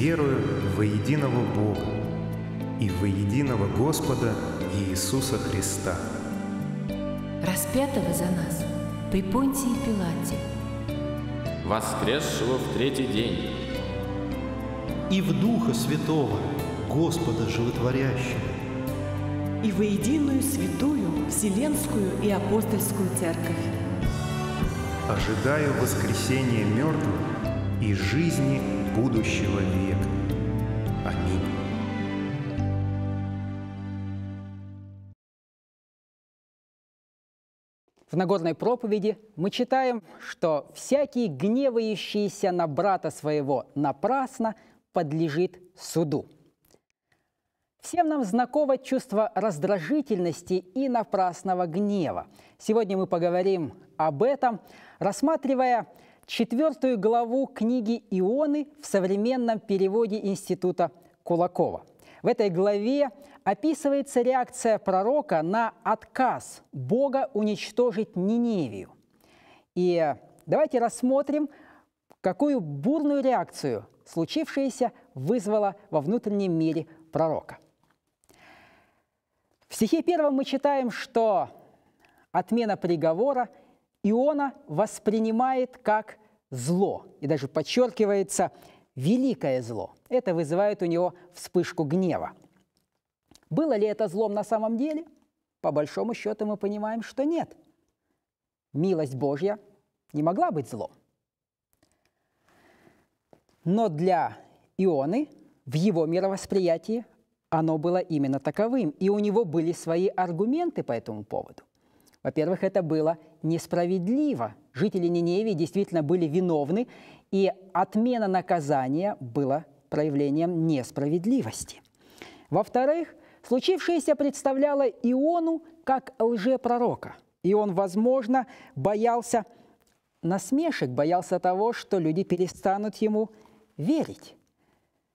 верою во единого Бога и во единого Господа Иисуса Христа. Распятого за нас при Понтии Пилате, воскресшего в третий день, и в Духа Святого, Господа Животворящего, и во единую святую Вселенскую и Апостольскую Церковь. Ожидаю воскресения мертвых и жизни будущего века. Аминь. В Нагорной проповеди мы читаем, что «всякий, гневающийся на брата своего напрасно, подлежит суду». Всем нам знакомо чувство раздражительности и напрасного гнева. Сегодня мы поговорим об этом, рассматривая четвертую главу книги «Ионы» в современном переводе Института Кулакова. В этой главе описывается реакция пророка на отказ Бога уничтожить Ниневию. И давайте рассмотрим, какую бурную реакцию случившееся вызвало во внутреннем мире пророка. В стихе первом мы читаем, что отмена приговора Иона воспринимает как зло, и даже подчеркивается великое зло. Это вызывает у него вспышку гнева. Было ли это злом на самом деле? По большому счету мы понимаем, что нет. Милость Божья не могла быть злом. Но для Ионы в его мировосприятии оно было именно таковым, и у него были свои аргументы по этому поводу. Во-первых, это было несправедливо. Жители Ниневии действительно были виновны, и отмена наказания была проявлением несправедливости. Во-вторых, случившееся представляло Иону как лжепророка. И он, возможно, боялся насмешек, боялся того, что люди перестанут ему верить.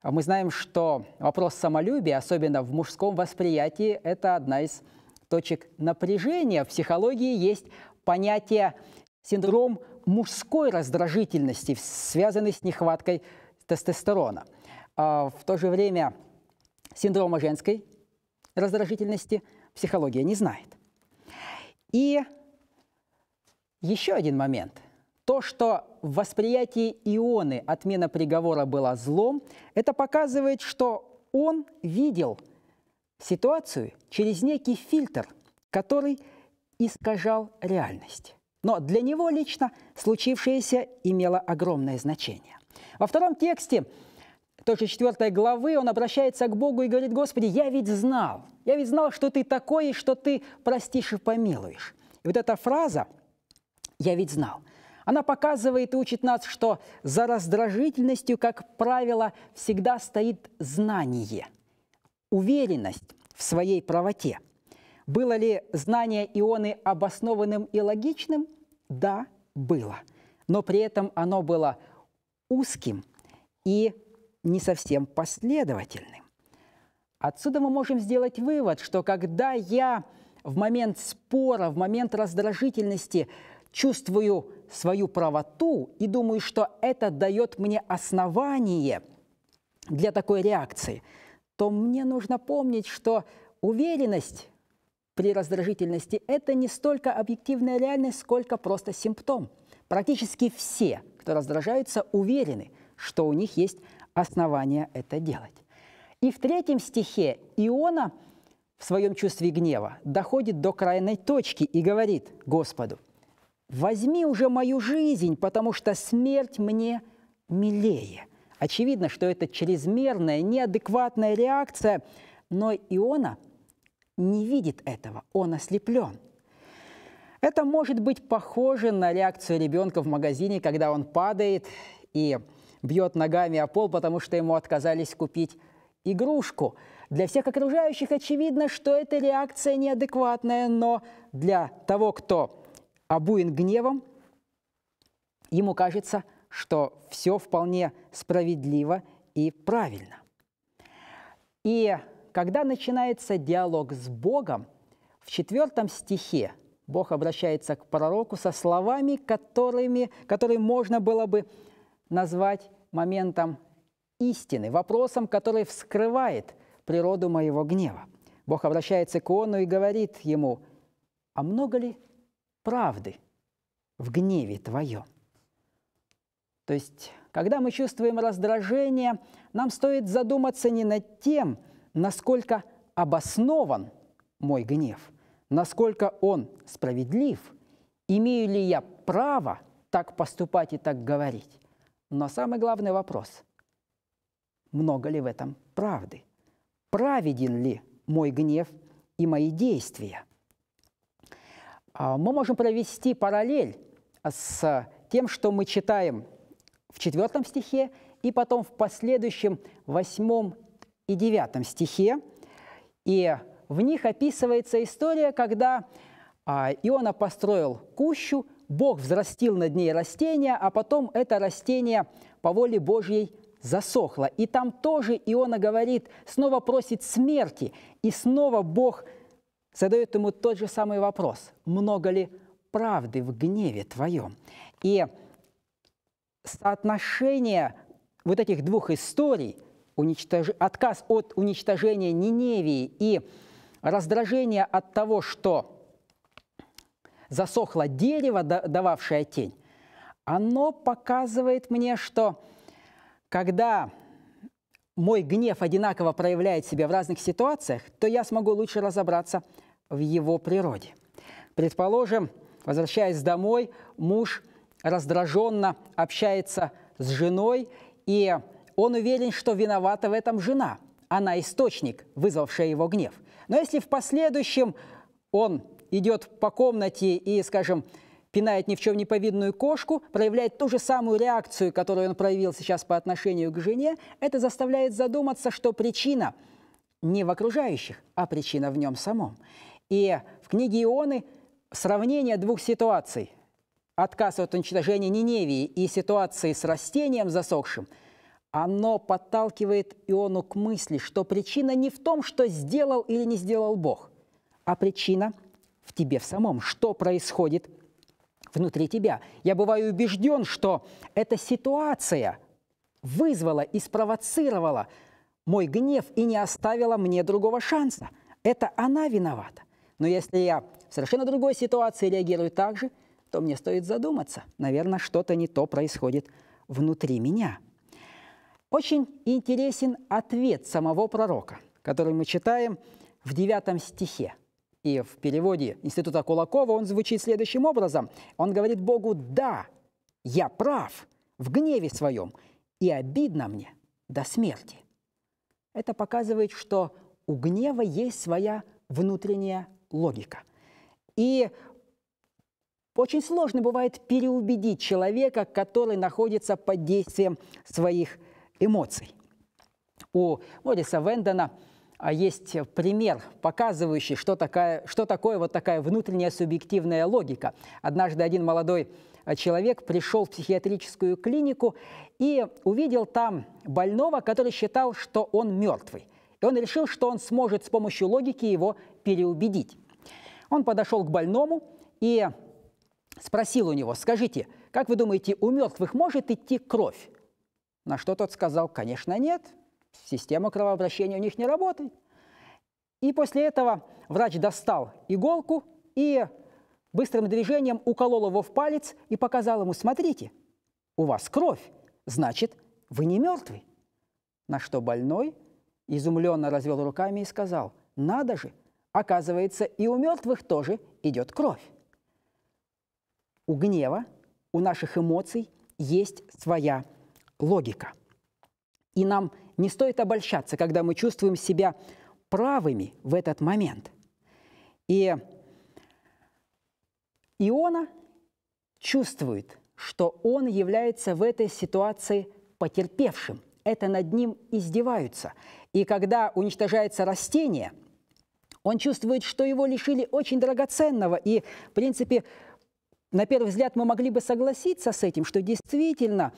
А мы знаем, что вопрос самолюбия, особенно в мужском восприятии, это одна из точек напряжения в психологии есть понятие синдром мужской раздражительности, связанный с нехваткой тестостерона. А, в то же время синдрома женской раздражительности психология не знает. И еще один момент. То, что в восприятии Ионы отмена приговора была злом, это показывает, что он видел – ситуацию через некий фильтр, который искажал реальность. Но для него лично случившееся имело огромное значение. Во втором тексте тоже же 4 главы он обращается к Богу и говорит, «Господи, я ведь знал, я ведь знал, что ты такой, и что ты простишь и помилуешь». И вот эта фраза «я ведь знал», она показывает и учит нас, что за раздражительностью, как правило, всегда стоит знание – уверенность в своей правоте. Было ли знание Ионы обоснованным и логичным? Да, было. Но при этом оно было узким и не совсем последовательным. Отсюда мы можем сделать вывод, что когда я в момент спора, в момент раздражительности чувствую свою правоту и думаю, что это дает мне основание для такой реакции – то мне нужно помнить, что уверенность при раздражительности – это не столько объективная реальность, сколько просто симптом. Практически все, кто раздражаются, уверены, что у них есть основания это делать. И в третьем стихе Иона в своем чувстве гнева доходит до крайней точки и говорит Господу, «Возьми уже мою жизнь, потому что смерть мне милее». Очевидно, что это чрезмерная, неадекватная реакция, но Иона не видит этого, он ослеплен. Это может быть похоже на реакцию ребенка в магазине, когда он падает и бьет ногами о пол, потому что ему отказались купить игрушку. Для всех окружающих очевидно, что эта реакция неадекватная, но для того, кто обуен гневом, ему кажется – что все вполне справедливо и правильно. И когда начинается диалог с Богом, в четвертом стихе Бог обращается к пророку со словами, которыми, которые можно было бы назвать моментом истины, вопросом, который вскрывает природу моего гнева. Бог обращается к Иону и говорит ему, а много ли правды в гневе твоем? То есть, когда мы чувствуем раздражение, нам стоит задуматься не над тем, насколько обоснован мой гнев, насколько он справедлив, имею ли я право так поступать и так говорить. Но самый главный вопрос – много ли в этом правды? Праведен ли мой гнев и мои действия? А, мы можем провести параллель с тем, что мы читаем в четвертом стихе и потом в последующем восьмом и девятом стихе. И в них описывается история, когда а, Иона построил кущу, Бог взрастил над ней растения, а потом это растение по воле Божьей засохло. И там тоже Иона говорит, снова просит смерти, и снова Бог задает ему тот же самый вопрос, много ли правды в гневе твоем. И соотношение вот этих двух историй, уничтож... отказ от уничтожения Ниневии и раздражение от того, что засохло дерево, дававшее тень, оно показывает мне, что когда мой гнев одинаково проявляет себя в разных ситуациях, то я смогу лучше разобраться в его природе. Предположим, возвращаясь домой, муж – раздраженно общается с женой, и он уверен, что виновата в этом жена. Она источник, вызвавший его гнев. Но если в последующем он идет по комнате и, скажем, пинает ни в чем не повинную кошку, проявляет ту же самую реакцию, которую он проявил сейчас по отношению к жене, это заставляет задуматься, что причина не в окружающих, а причина в нем самом. И в книге Ионы сравнение двух ситуаций отказ от уничтожения Ниневии и ситуации с растением засохшим, оно подталкивает Иону к мысли, что причина не в том, что сделал или не сделал Бог, а причина в тебе в самом, что происходит внутри тебя. Я бываю убежден, что эта ситуация вызвала и спровоцировала мой гнев и не оставила мне другого шанса. Это она виновата. Но если я в совершенно другой ситуации реагирую так же – то мне стоит задуматься. Наверное, что-то не то происходит внутри меня. Очень интересен ответ самого пророка, который мы читаем в 9 стихе. И в переводе Института Кулакова он звучит следующим образом. Он говорит Богу, да, я прав в гневе своем, и обидно мне до смерти. Это показывает, что у гнева есть своя внутренняя логика. И очень сложно бывает переубедить человека, который находится под действием своих эмоций. У Мориса Вендона а, есть пример, показывающий, что, такая, что такое вот такая внутренняя субъективная логика. Однажды один молодой а, человек пришел в психиатрическую клинику и увидел там больного, который считал, что он мертвый. И он решил, что он сможет с помощью логики его переубедить. Он подошел к больному и спросил у него, скажите, как вы думаете, у мертвых может идти кровь? На что тот сказал, конечно, нет, система кровообращения у них не работает. И после этого врач достал иголку и быстрым движением уколол его в палец и показал ему, смотрите, у вас кровь, значит, вы не мертвый. На что больной изумленно развел руками и сказал, надо же, оказывается, и у мертвых тоже идет кровь у гнева, у наших эмоций есть своя логика. И нам не стоит обольщаться, когда мы чувствуем себя правыми в этот момент. И Иона чувствует, что он является в этой ситуации потерпевшим. Это над ним издеваются. И когда уничтожается растение, он чувствует, что его лишили очень драгоценного и, в принципе, на первый взгляд мы могли бы согласиться с этим, что действительно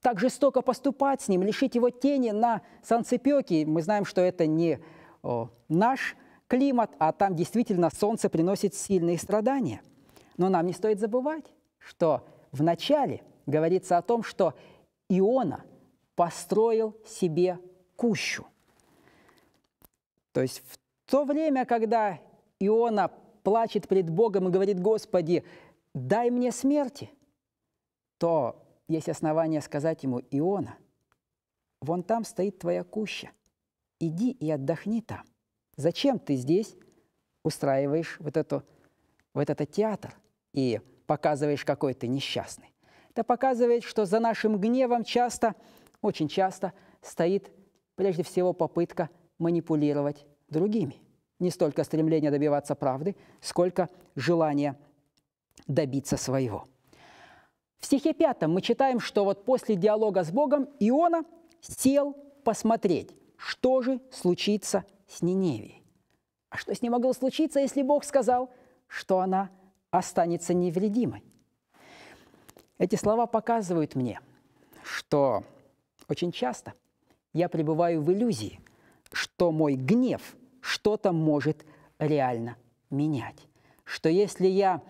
так жестоко поступать с ним, лишить его тени на Санцепёке. Мы знаем, что это не о, наш климат, а там действительно солнце приносит сильные страдания. Но нам не стоит забывать, что в начале говорится о том, что Иона построил себе кущу. То есть в то время, когда Иона плачет пред Богом и говорит, «Господи, дай мне смерти, то есть основания сказать ему, Иона, вон там стоит твоя куща, иди и отдохни там. Зачем ты здесь устраиваешь вот, эту, вот этот театр и показываешь, какой ты несчастный? Это показывает, что за нашим гневом часто, очень часто стоит прежде всего попытка манипулировать другими. Не столько стремление добиваться правды, сколько желание добиться своего. В стихе пятом мы читаем, что вот после диалога с Богом Иона сел посмотреть, что же случится с Ниневией. А что с ней могло случиться, если Бог сказал, что она останется невредимой? Эти слова показывают мне, что очень часто я пребываю в иллюзии, что мой гнев что-то может реально менять. Что если я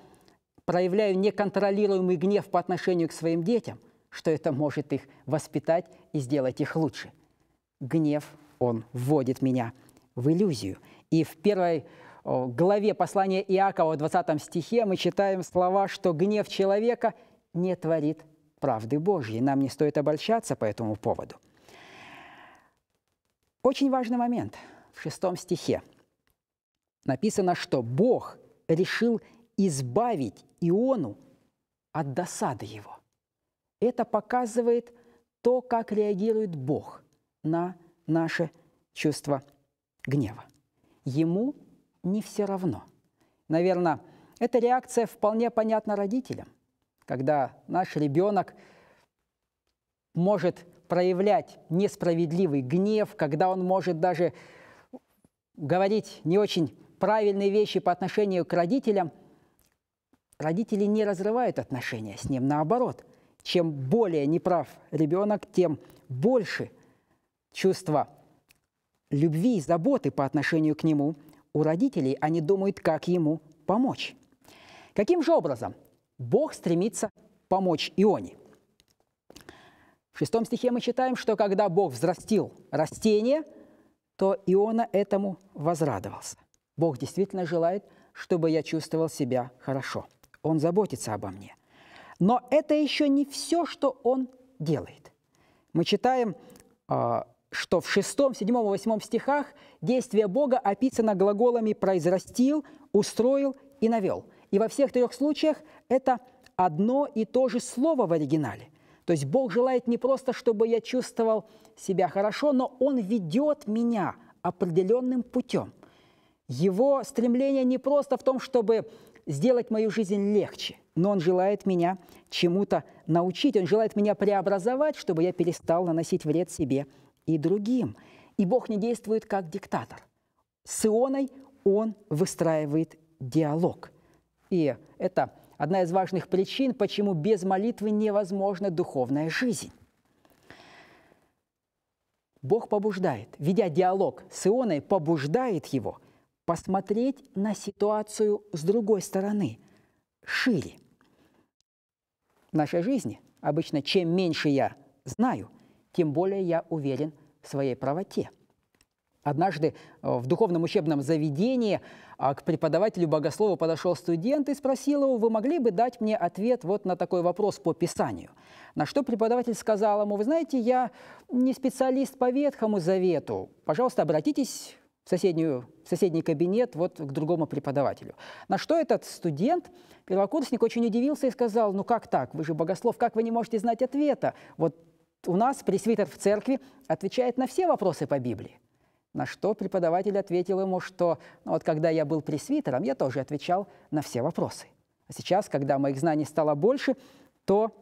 проявляю неконтролируемый гнев по отношению к своим детям, что это может их воспитать и сделать их лучше. Гнев, он вводит меня в иллюзию. И в первой главе послания Иакова в 20 стихе мы читаем слова, что гнев человека не творит правды Божьей. Нам не стоит обольщаться по этому поводу. Очень важный момент в шестом стихе. Написано, что Бог решил избавить Иону от досады его. Это показывает то, как реагирует Бог на наше чувство гнева. Ему не все равно. Наверное, эта реакция вполне понятна родителям, когда наш ребенок может проявлять несправедливый гнев, когда он может даже говорить не очень правильные вещи по отношению к родителям – родители не разрывают отношения с ним, наоборот. Чем более неправ ребенок, тем больше чувства любви и заботы по отношению к нему у родителей, они думают, как ему помочь. Каким же образом Бог стремится помочь Ионе? В шестом стихе мы читаем, что когда Бог взрастил растение, то Иона этому возрадовался. Бог действительно желает, чтобы я чувствовал себя хорошо. Он заботится обо мне. Но это еще не все, что Он делает. Мы читаем, а, что в 6, 7, 8 стихах действие Бога описано глаголами «произрастил», «устроил» и «навел». И во всех трех случаях это одно и то же слово в оригинале. То есть Бог желает не просто, чтобы я чувствовал себя хорошо, но Он ведет меня определенным путем. Его стремление не просто в том, чтобы сделать мою жизнь легче, но Он желает меня чему-то научить, Он желает меня преобразовать, чтобы я перестал наносить вред себе и другим. И Бог не действует как диктатор. С Ионой Он выстраивает диалог. И это одна из важных причин, почему без молитвы невозможна духовная жизнь. Бог побуждает, ведя диалог с Ионой, побуждает его посмотреть на ситуацию с другой стороны, шире. В нашей жизни обычно чем меньше я знаю, тем более я уверен в своей правоте. Однажды э, в духовном учебном заведении а, к преподавателю богослову подошел студент и спросил его, вы могли бы дать мне ответ вот на такой вопрос по Писанию? На что преподаватель сказал ему, вы знаете, я не специалист по Ветхому Завету, пожалуйста, обратитесь в, соседнюю, в соседний кабинет вот к другому преподавателю. На что этот студент, первокурсник, очень удивился и сказал, ну как так, вы же богослов, как вы не можете знать ответа? Вот у нас пресвитер в церкви отвечает на все вопросы по Библии. На что преподаватель ответил ему, что ну, вот когда я был пресвитером, я тоже отвечал на все вопросы. А сейчас, когда моих знаний стало больше, то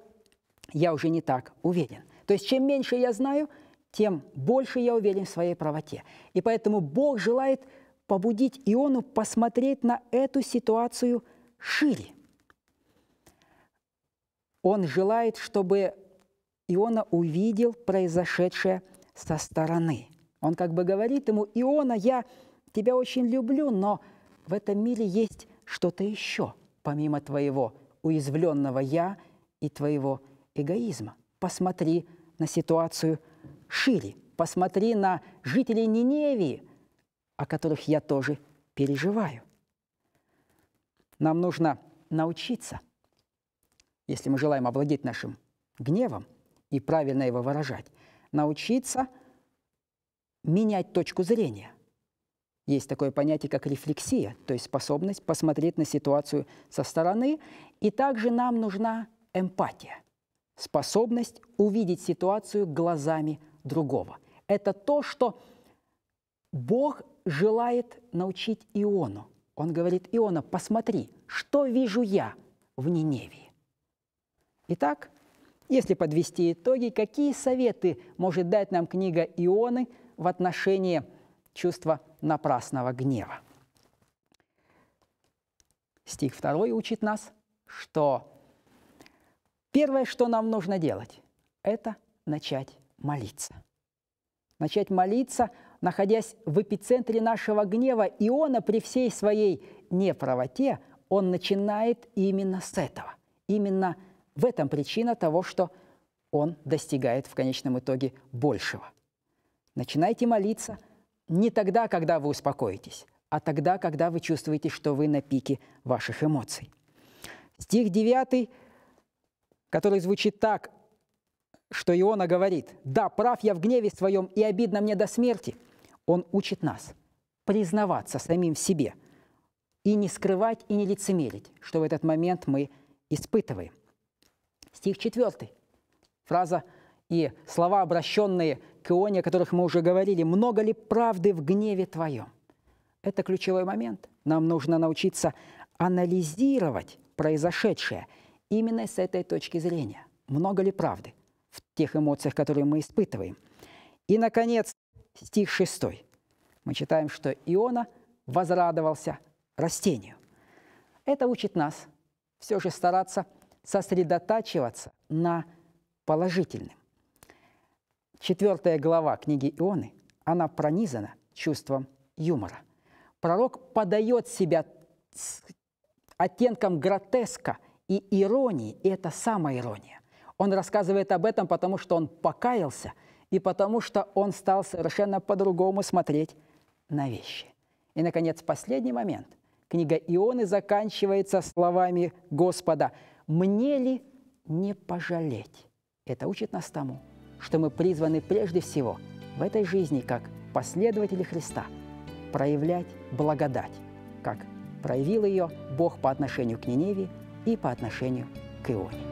я уже не так уверен. То есть чем меньше я знаю, тем больше я уверен в своей правоте. И поэтому Бог желает побудить Иону посмотреть на эту ситуацию шире. Он желает, чтобы Иона увидел произошедшее со стороны. Он как бы говорит ему, Иона, я тебя очень люблю, но в этом мире есть что-то еще, помимо твоего уязвленного «я» и твоего эгоизма. Посмотри на ситуацию – шире. Посмотри на жителей Ниневии, о которых я тоже переживаю. Нам нужно научиться, если мы желаем овладеть нашим гневом и правильно его выражать, научиться менять точку зрения. Есть такое понятие, как рефлексия, то есть способность посмотреть на ситуацию со стороны. И также нам нужна эмпатия, способность увидеть ситуацию глазами другого. Это то, что Бог желает научить Иону. Он говорит, Иона, посмотри, что вижу я в Ниневии. Итак, если подвести итоги, какие советы может дать нам книга Ионы в отношении чувства напрасного гнева? Стих 2 учит нас, что первое, что нам нужно делать, это начать молиться. Начать молиться, находясь в эпицентре нашего гнева Иона при всей своей неправоте, он начинает именно с этого. Именно в этом причина того, что он достигает в конечном итоге большего. Начинайте молиться не тогда, когда вы успокоитесь, а тогда, когда вы чувствуете, что вы на пике ваших эмоций. Стих 9, который звучит так что Иона говорит, «Да, прав я в гневе своем, и обидно мне до смерти». Он учит нас признаваться самим в себе и не скрывать, и не лицемерить, что в этот момент мы испытываем. Стих 4. Фраза и слова, обращенные к Ионе, о которых мы уже говорили. «Много ли правды в гневе твоем?» Это ключевой момент. Нам нужно научиться анализировать произошедшее именно с этой точки зрения. Много ли правды? в тех эмоциях, которые мы испытываем. И, наконец, стих 6. Мы читаем, что Иона возрадовался растению. Это учит нас все же стараться сосредотачиваться на положительном. Четвертая глава книги Ионы, она пронизана чувством юмора. Пророк подает себя с оттенком гротеска и иронии, и это самая ирония. Он рассказывает об этом, потому что он покаялся и потому что он стал совершенно по-другому смотреть на вещи. И, наконец, последний момент. Книга Ионы заканчивается словами Господа «Мне ли не пожалеть?» Это учит нас тому, что мы призваны прежде всего в этой жизни, как последователи Христа, проявлять благодать, как проявил ее Бог по отношению к Ниневе и по отношению к Ионе.